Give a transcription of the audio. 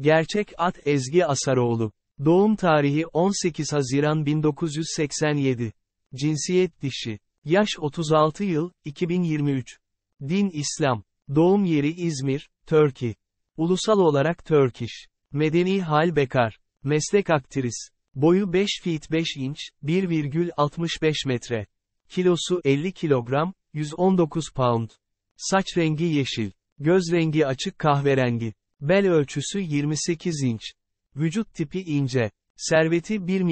Gerçek ad Ezgi Asaroğlu. Doğum tarihi 18 Haziran 1987. Cinsiyet dişi. Yaş 36 yıl, 2023. Din İslam. Doğum yeri İzmir, Türkiye. Ulusal olarak Turkish. Medeni hal bekar. Meslek aktris. Boyu 5 feet 5 inç, 1,65 metre. Kilosu 50 kilogram, 119 pound. Saç rengi yeşil. Göz rengi açık kahverengi. Bel ölçüsü 28 inç. Vücut tipi ince. Serveti 1 milyon.